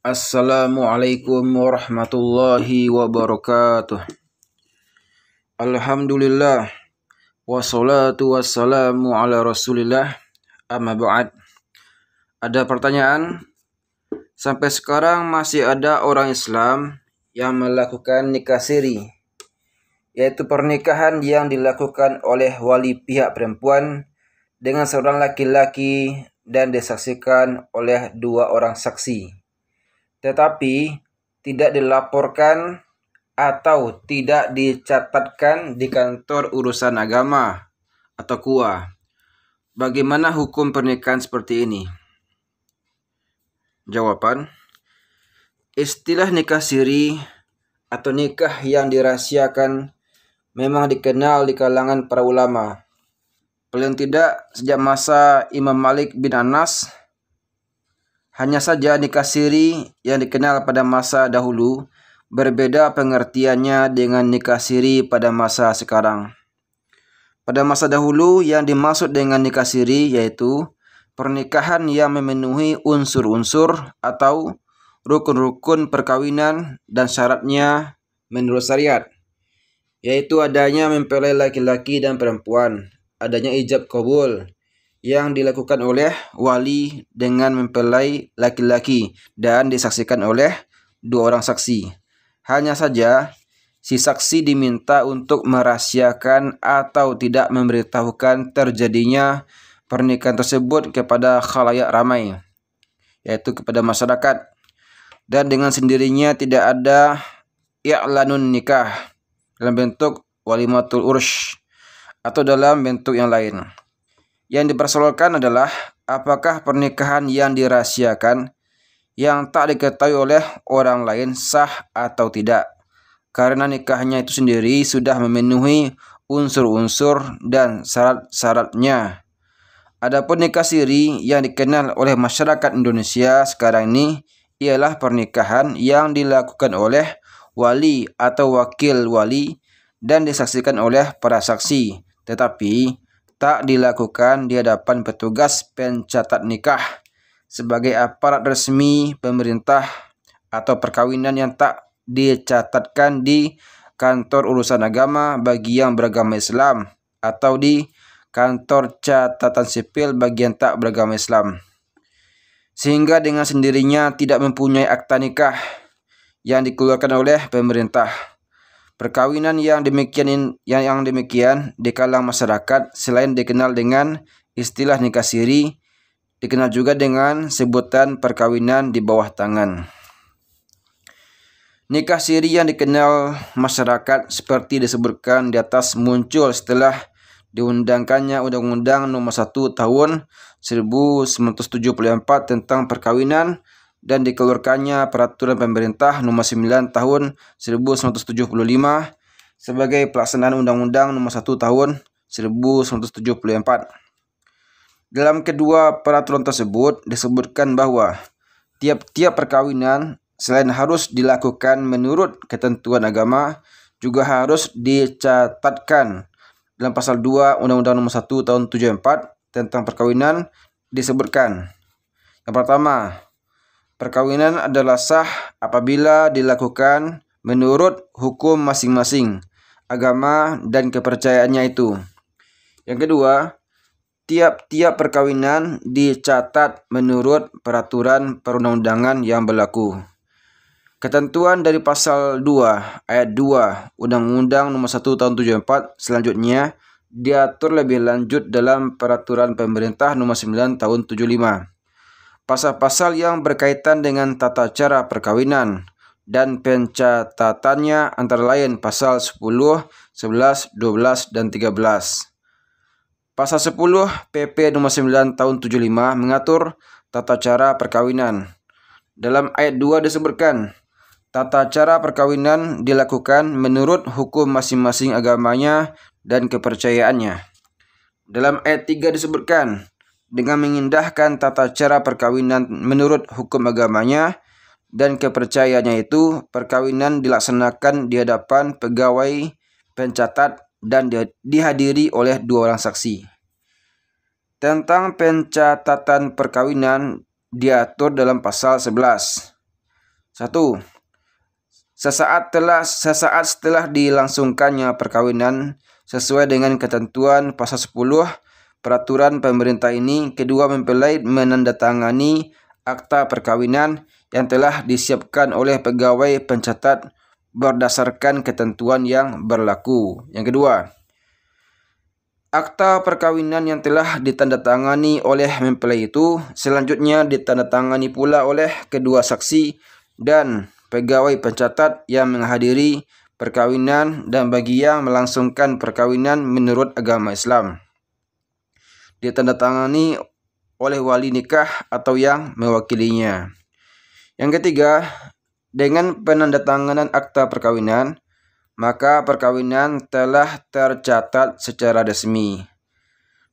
Assalamualaikum warahmatullahi wabarakatuh Alhamdulillah Wassalatu wassalamu ala rasulillah Amma ba'd Ada pertanyaan Sampai sekarang masih ada orang Islam yang melakukan nikah siri Yaitu pernikahan yang dilakukan oleh wali pihak perempuan Dengan seorang laki-laki dan disaksikan oleh dua orang saksi tetapi tidak dilaporkan atau tidak dicatatkan di kantor urusan agama atau KUA. Bagaimana hukum pernikahan seperti ini? Jawaban Istilah nikah siri atau nikah yang dirahasiakan memang dikenal di kalangan para ulama. Paling tidak sejak masa Imam Malik bin Anas hanya saja nikah siri yang dikenal pada masa dahulu berbeda pengertiannya dengan nikah siri pada masa sekarang. Pada masa dahulu yang dimaksud dengan nikah siri yaitu pernikahan yang memenuhi unsur-unsur atau rukun-rukun perkawinan dan syaratnya menurut syariat yaitu adanya mempelai laki-laki dan perempuan, adanya ijab kabul, yang dilakukan oleh wali dengan mempelai laki-laki dan disaksikan oleh dua orang saksi. Hanya saja si saksi diminta untuk merahasiakan atau tidak memberitahukan terjadinya pernikahan tersebut kepada khalayak ramai, yaitu kepada masyarakat. Dan dengan sendirinya tidak ada i'lanun nikah dalam bentuk walimatul ursh atau dalam bentuk yang lain. Yang dipersoalkan adalah apakah pernikahan yang dirahasiakan yang tak diketahui oleh orang lain sah atau tidak. Karena nikahnya itu sendiri sudah memenuhi unsur-unsur dan syarat-syaratnya. Adapun nikah siri yang dikenal oleh masyarakat Indonesia sekarang ini ialah pernikahan yang dilakukan oleh wali atau wakil wali dan disaksikan oleh para saksi. Tetapi tak dilakukan di hadapan petugas pencatat nikah sebagai aparat resmi pemerintah atau perkawinan yang tak dicatatkan di kantor urusan agama bagi yang beragama Islam atau di kantor catatan sipil bagi yang tak beragama Islam. Sehingga dengan sendirinya tidak mempunyai akta nikah yang dikeluarkan oleh pemerintah. Perkawinan yang demikian yang, yang demikian di kalangan masyarakat selain dikenal dengan istilah nikah siri, dikenal juga dengan sebutan perkawinan di bawah tangan. Nikah siri yang dikenal masyarakat seperti disebutkan di atas muncul setelah diundangkannya Undang-Undang Nomor 1 Tahun 1974 tentang Perkawinan dan dikeluarkannya Peraturan Pemerintah Nomor 9 Tahun 1975 sebagai pelaksanaan Undang-Undang Nomor 1 Tahun 1974. Dalam kedua peraturan tersebut disebutkan bahwa tiap-tiap perkawinan selain harus dilakukan menurut ketentuan agama juga harus dicatatkan dalam pasal 2 Undang-Undang Nomor 1 Tahun 74 tentang perkawinan disebutkan. Yang pertama, Perkawinan adalah sah apabila dilakukan menurut hukum masing-masing, agama, dan kepercayaannya itu. Yang kedua, tiap-tiap perkawinan dicatat menurut peraturan perundang-undangan yang berlaku. Ketentuan dari pasal 2 ayat 2 Undang-Undang Nomor 1 Tahun 74 selanjutnya diatur lebih lanjut dalam peraturan pemerintah Nomor 9 Tahun 75 pasal-pasal yang berkaitan dengan tata cara perkawinan dan pencatatannya antara lain pasal 10, 11, 12, dan 13. Pasal 10 PP nomor 9 tahun 75 mengatur tata cara perkawinan. Dalam ayat 2 disebutkan, tata cara perkawinan dilakukan menurut hukum masing-masing agamanya dan kepercayaannya. Dalam ayat 3 disebutkan, dengan mengindahkan tata cara perkawinan menurut hukum agamanya dan kepercayaannya itu perkawinan dilaksanakan di hadapan pegawai pencatat dan dihadiri oleh dua orang saksi. Tentang pencatatan perkawinan diatur dalam pasal 11. 1. Sesaat telah sesaat setelah dilangsungkannya perkawinan sesuai dengan ketentuan pasal 10 peraturan pemerintah ini, kedua mempelai menandatangani akta perkawinan yang telah disiapkan oleh pegawai pencatat berdasarkan ketentuan yang berlaku. Yang kedua, akta perkawinan yang telah ditandatangani oleh mempelai itu selanjutnya ditandatangani pula oleh kedua saksi dan pegawai pencatat yang menghadiri perkawinan dan bagi yang melangsungkan perkawinan menurut agama Islam ditandatangani oleh wali nikah atau yang mewakilinya. Yang ketiga, dengan penandatanganan akta perkawinan, maka perkawinan telah tercatat secara resmi.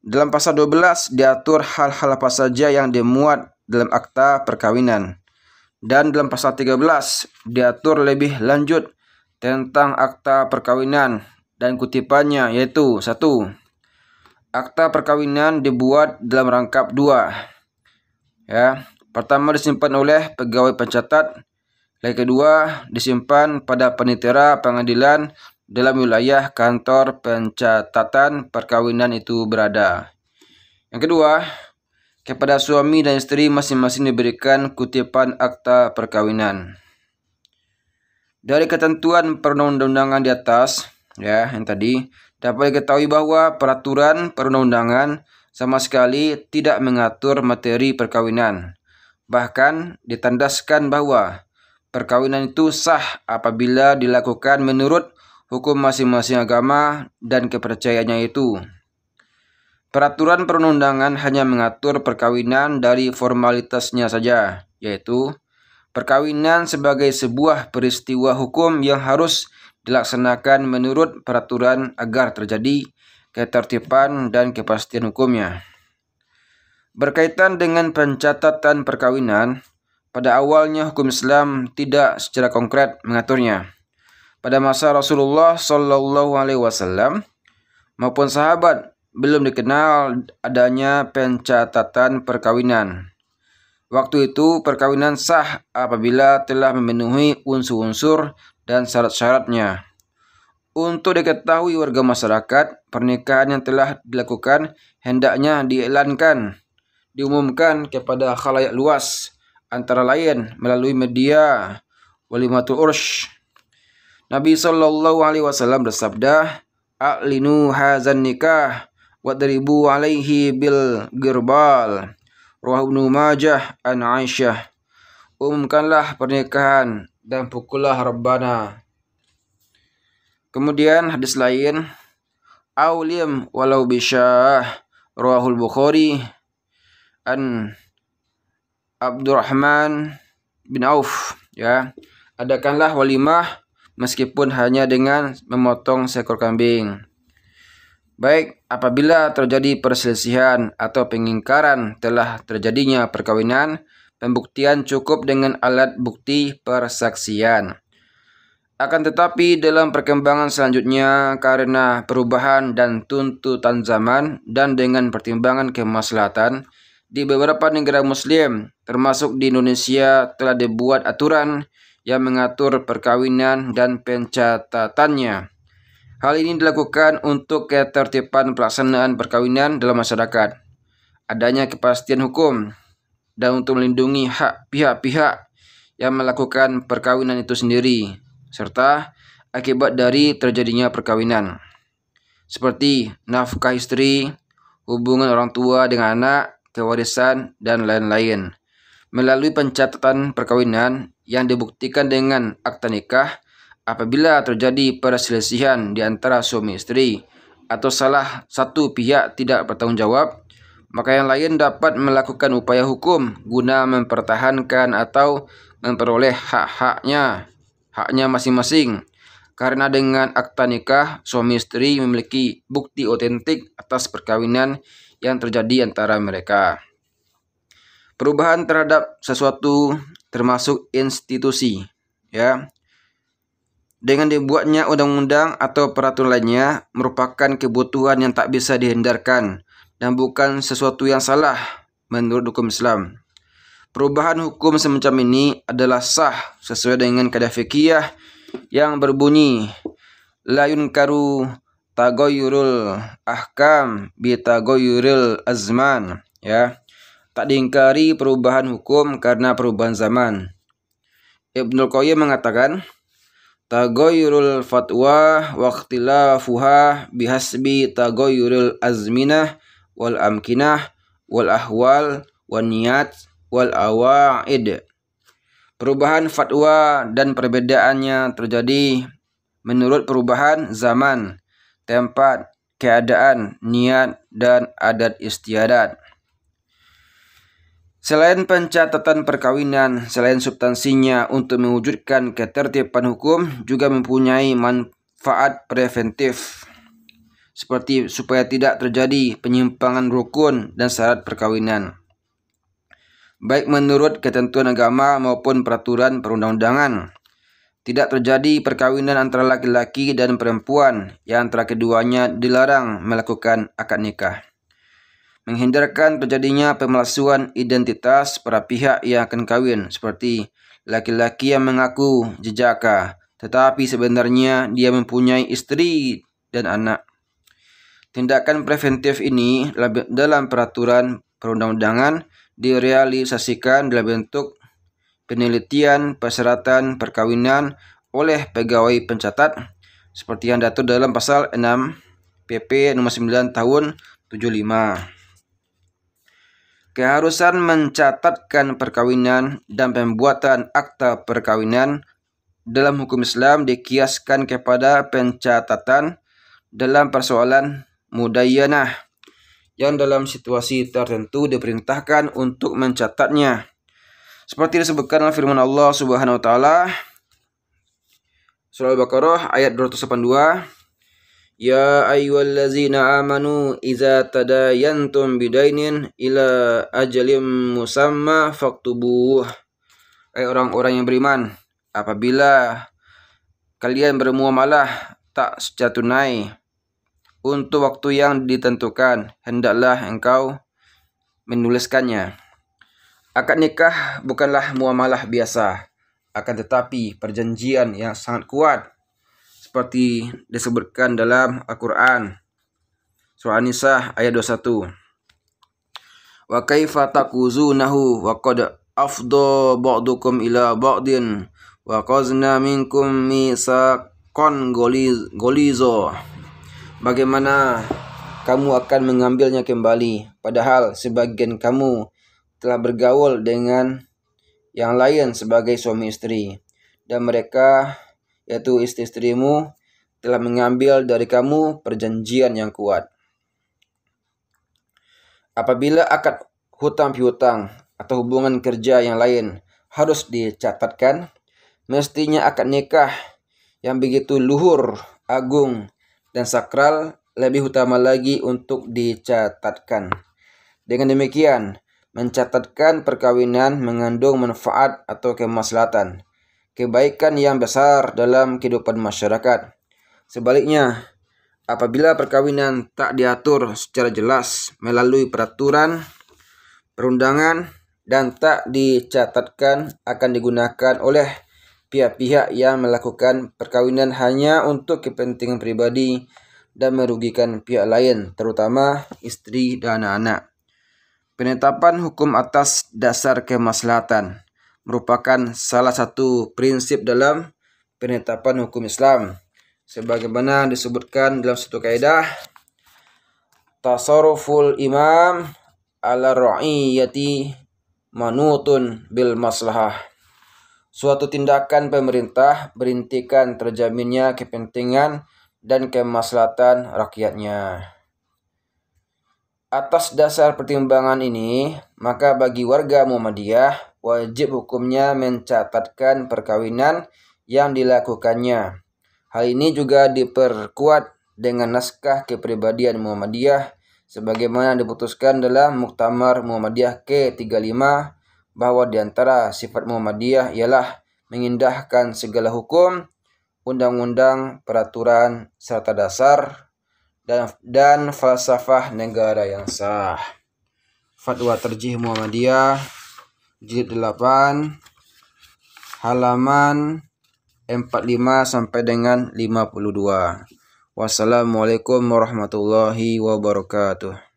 Dalam pasal 12 diatur hal-hal apa saja yang dimuat dalam akta perkawinan. Dan dalam pasal 13 diatur lebih lanjut tentang akta perkawinan dan kutipannya yaitu satu akta perkawinan dibuat dalam rangkap dua. Ya, pertama disimpan oleh pegawai pencatat, yang kedua disimpan pada penitera pengadilan dalam wilayah kantor pencatatan perkawinan itu berada. Yang kedua, kepada suami dan istri masing-masing diberikan kutipan akta perkawinan. Dari ketentuan perundang-undangan di atas, ya, yang tadi Dapat diketahui bahwa peraturan perundang-undangan sama sekali tidak mengatur materi perkawinan. Bahkan ditandaskan bahwa perkawinan itu sah apabila dilakukan menurut hukum masing-masing agama dan kepercayaannya itu. Peraturan perundangan hanya mengatur perkawinan dari formalitasnya saja, yaitu perkawinan sebagai sebuah peristiwa hukum yang harus dilaksanakan menurut peraturan agar terjadi ketertiban dan kepastian hukumnya. Berkaitan dengan pencatatan perkawinan, pada awalnya hukum Islam tidak secara konkret mengaturnya. Pada masa Rasulullah Shallallahu Alaihi Wasallam maupun sahabat belum dikenal adanya pencatatan perkawinan. Waktu itu perkawinan sah apabila telah memenuhi unsur-unsur dan syarat-syaratnya. Untuk diketahui warga masyarakat, pernikahan yang telah dilakukan hendaknya diiklankan, diumumkan kepada khalayak luas, antara lain melalui media, walimatul ursh. Nabi Shallallahu Alaihi Wasallam bersabda, "Aklinu hazan nikah, wadribu alaihi bil girbal." Rawahu Majah an Aisyah. Umumkanlah pernikahan dan pukullah Rabbana. Kemudian hadis lain, Aulim walau bisyah rawahul Bukhari an Abdurrahman bin Auf ya adakanlah walimah meskipun hanya dengan memotong seekor kambing. Baik, apabila terjadi perselisihan atau pengingkaran telah terjadinya perkawinan, Pembuktian cukup dengan alat bukti persaksian. Akan tetapi dalam perkembangan selanjutnya karena perubahan dan tuntutan zaman dan dengan pertimbangan kemaslahatan di beberapa negara muslim termasuk di Indonesia telah dibuat aturan yang mengatur perkawinan dan pencatatannya. Hal ini dilakukan untuk ketertiban pelaksanaan perkawinan dalam masyarakat. Adanya kepastian hukum dan untuk melindungi hak pihak-pihak yang melakukan perkawinan itu sendiri serta akibat dari terjadinya perkawinan seperti nafkah istri, hubungan orang tua dengan anak, kewarisan, dan lain-lain. Melalui pencatatan perkawinan yang dibuktikan dengan akta nikah apabila terjadi perselisihan di antara suami istri atau salah satu pihak tidak bertanggung jawab, maka yang lain dapat melakukan upaya hukum guna mempertahankan atau memperoleh hak-haknya, haknya masing-masing. Karena dengan akta nikah, suami istri memiliki bukti otentik atas perkawinan yang terjadi antara mereka. Perubahan terhadap sesuatu termasuk institusi, ya. Dengan dibuatnya undang-undang atau peraturan lainnya merupakan kebutuhan yang tak bisa dihindarkan dan bukan sesuatu yang salah menurut hukum Islam. Perubahan hukum semacam ini adalah sah sesuai dengan kaidah fikih yang berbunyi layun karu tagoyurul ahkam bi tagoyurul azman ya tak diingkari perubahan hukum karena perubahan zaman Ibnul Qayyim mengatakan tagoyurul fatwa fuha bihasbi tagoyurul azminah wal amkinah wal ahwal wal niat wal awaid. Perubahan fatwa dan perbedaannya terjadi menurut perubahan zaman, tempat, keadaan, niat, dan adat istiadat. Selain pencatatan perkawinan, selain substansinya untuk mewujudkan ketertiban hukum, juga mempunyai manfaat preventif seperti supaya tidak terjadi penyimpangan rukun dan syarat perkawinan baik menurut ketentuan agama maupun peraturan perundang-undangan tidak terjadi perkawinan antara laki-laki dan perempuan yang antara keduanya dilarang melakukan akad nikah. Menghindarkan terjadinya pemalsuan identitas para pihak yang akan kawin seperti laki-laki yang mengaku jejaka tetapi sebenarnya dia mempunyai istri dan anak. Tindakan preventif ini dalam peraturan perundang-undangan direalisasikan dalam bentuk penelitian persyaratan perkawinan oleh pegawai pencatat seperti yang diatur dalam pasal 6 PP nomor 9 tahun 75. Keharusan mencatatkan perkawinan dan pembuatan akta perkawinan dalam hukum Islam dikiaskan kepada pencatatan dalam persoalan mudayyanah yang dalam situasi tertentu diperintahkan untuk mencatatnya. Seperti disebutkan dalam firman Allah Subhanahu wa taala Surah Al-Baqarah ayat 282 Ya ayyuhallazina amanu idza tadayantum bidainin ila ajalim musamma faktubuh. Hai orang-orang yang beriman, apabila kalian bermuamalah tak secara tunai untuk waktu yang ditentukan, hendaklah engkau menuliskannya. Akad nikah bukanlah muamalah biasa, akan tetapi perjanjian yang sangat kuat seperti disebutkan dalam Al-Qur'an. Surah An-Nisa ayat 21. Wa kaifa takuzunahu wa qad afdha ba'dukum ila ba'din wa qazna minkum misaqan golizo Bagaimana kamu akan mengambilnya kembali, padahal sebagian kamu telah bergaul dengan yang lain sebagai suami istri, dan mereka, yaitu istri-istrimu, telah mengambil dari kamu perjanjian yang kuat. Apabila akad hutang piutang atau hubungan kerja yang lain harus dicatatkan, mestinya akad nikah yang begitu luhur, agung, dan sakral lebih utama lagi untuk dicatatkan. Dengan demikian, mencatatkan perkawinan mengandung manfaat atau kemaslahatan, kebaikan yang besar dalam kehidupan masyarakat. Sebaliknya, apabila perkawinan tak diatur secara jelas melalui peraturan, perundangan, dan tak dicatatkan akan digunakan oleh pihak-pihak yang melakukan perkawinan hanya untuk kepentingan pribadi dan merugikan pihak lain, terutama istri dan anak-anak. Penetapan hukum atas dasar kemaslahatan merupakan salah satu prinsip dalam penetapan hukum Islam. Sebagaimana disebutkan dalam satu kaidah, tasarruful imam ala ra'iyati manutun bil maslahah Suatu tindakan pemerintah berintikan terjaminnya kepentingan dan kemaslahatan rakyatnya. Atas dasar pertimbangan ini, maka bagi warga Muhammadiyah wajib hukumnya mencatatkan perkawinan yang dilakukannya. Hal ini juga diperkuat dengan naskah kepribadian Muhammadiyah sebagaimana diputuskan dalam Muktamar Muhammadiyah ke-35 bahwa di antara sifat Muhammadiyah ialah mengindahkan segala hukum, undang-undang, peraturan, serta dasar, dan, dan falsafah negara yang sah. Fatwa Terjih Muhammadiyah, jilid 8, halaman 45 sampai dengan 52. Wassalamualaikum warahmatullahi wabarakatuh.